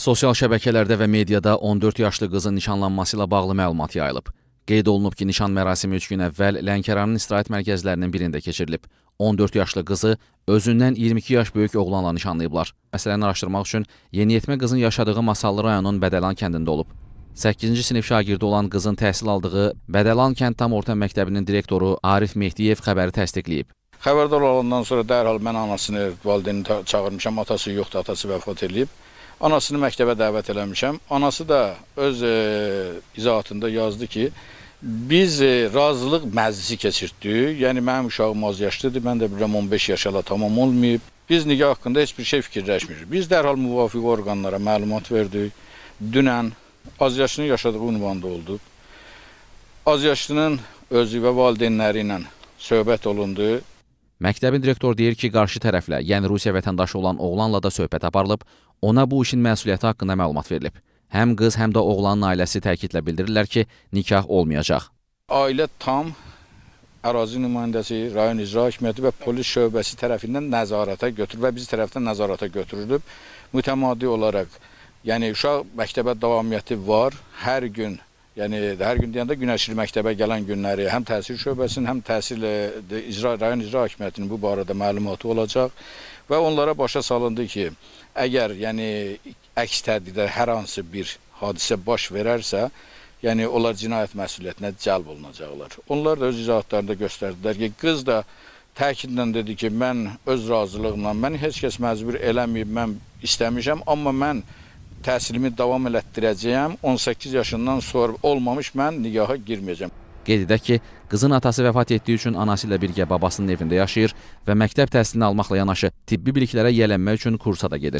Sosial şəbəkələrdə və mediada 14 yaşlı qızın nişanlanması ilə bağlı məlumat yayılıb. Qeyd olunub ki, nişan mərasimi 3 gün əvvəl Lənkəranın istirahət mərkəzlərinin birində keçirilib. 14 yaşlı qızı özündən 22 yaş böyük oğlanla nişanlayıblar. Məsələni araşdırmaq üçün yeniyetmə qızın yaşadığı Masallı rayonun Bədəlan kəndində olub. 8-ci sinif şagirdi olan qızın təhsil aldığı Bədəlan kənd tam orta məktəbinin direktoru Arif Mehdiyev xəbəri təsdiqləyib. Xəbərdar olandan sonra dərhal mən anasını, valideyni çağırmışam, atası yoxdur, atası vəfat edib. Anasını məktəbə dəvət eləmişəm. Anası da öz e, izahatında yazdı ki, biz e, razılıq məclisi keçirtdik. Yəni mənim uşağım az yaşlıdır. Mən də bilirəm 15 yaşala tamam olmayıb. Biz nikah haqqında heç bir şey fikirləşmirik. Biz dərhal müvafiq orqanlara məlumat verdik. Dünən az yaşını yaşadığı ünvanda olduq. Az yaşlının özü və valideynləri ilə söhbət olundu. Məktəbin direktoru deyir ki, qarşı tərəflə, yəni Rusiya vətəndaşı olan oğlanla da söhbət aparılıb, ona bu işin məsuliyyəti haqqında məlumat verilib. Həm qız, həm də oğlanın ailəsi təkidlə bildirirlər ki, nikah olmayacaq. Ailə tam ərazi nümayəndəsi, rayon icra hakimiyyəti və polis şöbəsi tərəfindən nəzarətə götürülüb və biz tərəfdən nəzarətə götürülüb. Mütəmadi olaraq, yəni uşaq məktəbə davamiyyəti var, hər gün Yəni hər gün deyəndə Günəşli məktəbə gələn günləri həm təhsil şöbəsinin, həm təhsil e, icra rayon icra hakimiyyətinin bu barədə məlumatı olacaq və onlara başa salındı ki, əgər yəni əks təqdirdə hər hansı bir hadisə baş verərsə, yəni onlar cinayət məsuliyyətinə cəlb olunacaqlar. Onlar da öz izahatlarında göstərdilər ki, qız da təkidlə dedi ki, mən öz razılığımla, mən heç kəs məcbur eləməyib, mən istəmişəm, amma mən təhsilimi davam elətdirəcəyəm. 18 yaşından sonra olmamış mən nigaha girməyəcəm. Qeyd edək ki, qızın atası vəfat etdiyi üçün anası ilə birgə babasının evində yaşayır və məktəb təhsilini almaqla yanaşı tibbi biliklərə yiyələnmək üçün kursa da gedir.